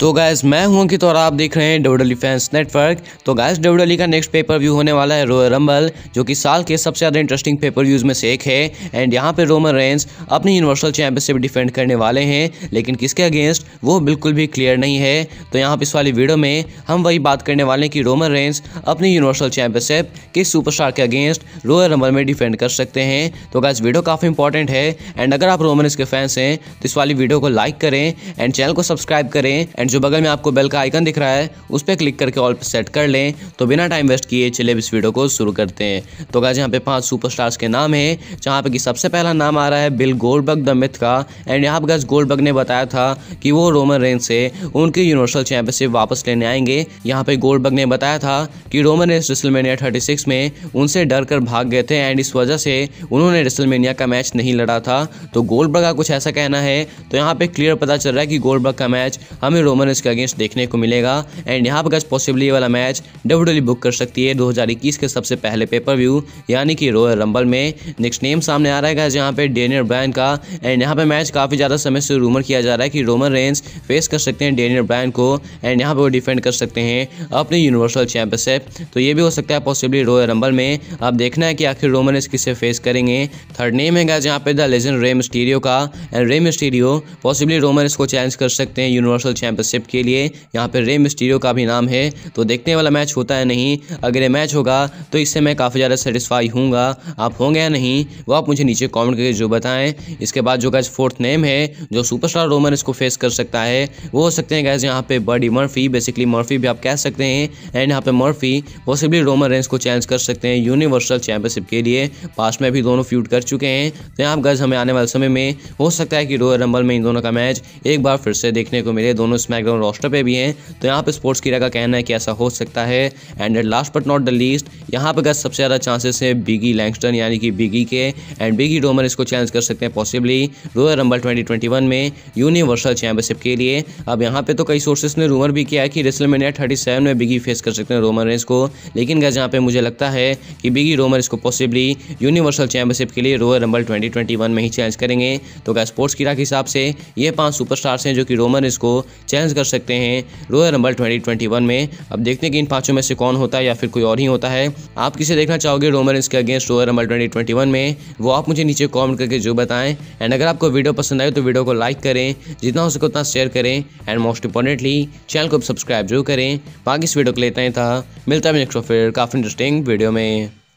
तो गैस मैं हूं अंकित और आप देख रहे हैं डब्ल्यू फैंस नेटवर्क तो गैस डब्ल्यू का नेक्स्ट पेपर व्यू होने वाला है रोयल रंबल जो कि साल के सबसे ज़्यादा इंटरेस्टिंग पेपर व्यूज़ में से एक है एंड यहाँ पे रोमन रेंस अपनी यूनिवर्सल चैंपियनशिप डिफेंड करने वाले हैं लेकिन किसके अगेंस्ट वो बिल्कुल भी क्लियर नहीं है तो यहाँ पर इस वाली वीडियो में हम वही बात करने वाले हैं कि रोमन रेंस अपनी यूनिवर्सल चैंपियनशिप किस सुपरस्टार के अगेंस्ट रोयल रंबल में डिफेंड कर सकते हैं तो गैस वीडियो काफ़ी इंपॉर्टेंट है एंड अगर आप रोमन इसके फैंस हैं तो इस वाली वीडियो को लाइक करें एंड चैनल को सब्सक्राइब करें एंड एंड जो बगल में आपको बेल का आइकन दिख रहा है उस पर क्लिक करके ऑल सेट कर लें तो बिना टाइम वेस्ट किए चले इस वीडियो को शुरू करते हैं तो गाइज यहाँ पे पांच सुपरस्टार्स के नाम हैं जहाँ पे कि सबसे पहला नाम आ रहा है बिल गोल्डबर्ग द मिथ का एंड यहाँ पर गज गोल्डबर्ग ने बताया था कि वो रोमन रेंज से उनकी यूनिवर्सल चैंपियनशिप वापस लेने आएंगे यहाँ पे गोल्डबर्ग ने बताया था कि रोमन रेंस रिसलमेनिया थर्टी में उनसे डर कर भाग गए थे एंड इस वजह से उन्होंने रिसलमेनिया का मैच नहीं लड़ा था तो गोल्डबर्ग का कुछ ऐसा कहना है तो यहाँ पे क्लियर पता चल रहा है कि गोल्डबर्ग का मैच हमें रोमन कॉमन इसके अगेंस्ट देखने को मिलेगा एंड यहाँ पर गज पॉसिबली वाला मैच डब्ल्यू बुक कर सकती है 2021 के सबसे पहले पेपर व्यू यानी कि रॉयल रंबल में नेक्स्ट नेम सामने आ रहा है गज यहाँ पे डेनियर ब्रायन का एंड यहाँ पे मैच काफ़ी ज़्यादा समय से रूमर किया जा रहा है कि रोमन रेंस फेस कर सकते हैं डेनियर ब्रायन को एंड यहाँ पर वो डिफेंड कर सकते हैं अपने यूनिवर्सल चैंपियनशिप तो ये भी हो सकता है पॉसिबली रॉयल रंबल में अब देखना है कि आखिर रोमन रेंस किसे फेस करेंगे थर्ड नेम है गज यहाँ पे द लेजेंड रेम स्टीरियो का and Rey Mysterio possibly Roman Reigns को चैलेंज कर सकते हैं यूनिवर्सल चैंपियनशिप पार्टनरशिप के लिए यहाँ पर रेम स्टीरियो का भी नाम है तो देखने वाला मैच होता है नहीं अगर ये मैच होगा तो इससे मैं काफ़ी ज़्यादा सेटिस्फाई हूँ आप होंगे या नहीं वो आप मुझे नीचे कॉमेंट करके जो बताएँ इसके बाद जो गैस फोर्थ नेम है जो सुपरस्टार रोमन इसको फेस कर सकता है वो हो सकते हैं गैस यहाँ पे बर्डी मर्फी बेसिकली मर्फी भी आप कह सकते हैं एंड यहाँ पे मर्फी पॉसिबली रोमन रेंस को चैलेंज कर सकते हैं यूनिवर्सल चैंपियनशिप के लिए पास्ट में भी दोनों फ्यूट कर चुके हैं तो यहाँ गज हमें आने वाले समय में हो सकता है कि रोयल रंबल में इन दोनों का मैच एक बार फिर से देखने को मिले दोनों स्मैक बैकग्राउंड रोस्टर पे भी हैं तो यहाँ पे स्पोर्ट्स कीरा का कहना है कि ऐसा हो सकता है and last but not the least यहाँ पर सबसे ज़्यादा चांसेस है बिगी लैंगस्टन यानी कि बिगी के एंड बिगी डोमर इसको चैलेंज कर सकते हैं पॉसिबली रोयल रंबल 2021 में यूनिवर्सल चैंपियनशिप के लिए अब यहाँ पे तो कई सोर्सेस ने रूमर भी किया है कि रेसलमेनिया 37 में बिगी फेस कर सकते हैं रोमन रेंस को लेकिन गैस यहाँ पे मुझे लगता है कि बिगी रोमर इसको पॉसिबली यूनिवर्सल चैंपियनशिप के लिए रोयल रंबल 2021 में ही चैलेंज करेंगे तो गैस स्पोर्ट्स किरा के हिसाब से ये पाँच सुपरस्टार्स हैं जो कि रोमन इसको चैलेंज फाइनल कर सकते हैं रोयल रंबल 2021 में अब देखते हैं कि इन पांचों में से कौन होता है या फिर कोई और ही होता है आप किसे देखना चाहोगे रोमरेंस इसके अगेंस्ट रोयल रंबल 2021 में वो आप मुझे नीचे कॉमेंट करके जो बताएं एंड अगर आपको वीडियो पसंद आए तो वीडियो को लाइक करें जितना हो सके उतना शेयर करें एंड मोस्ट इंपॉर्टेंटली चैनल को सब्सक्राइब जरूर करें बाकी इस वीडियो को लेते हैं था मिलता है नेक्स्ट फिर काफ़ी इंटरेस्टिंग वीडियो में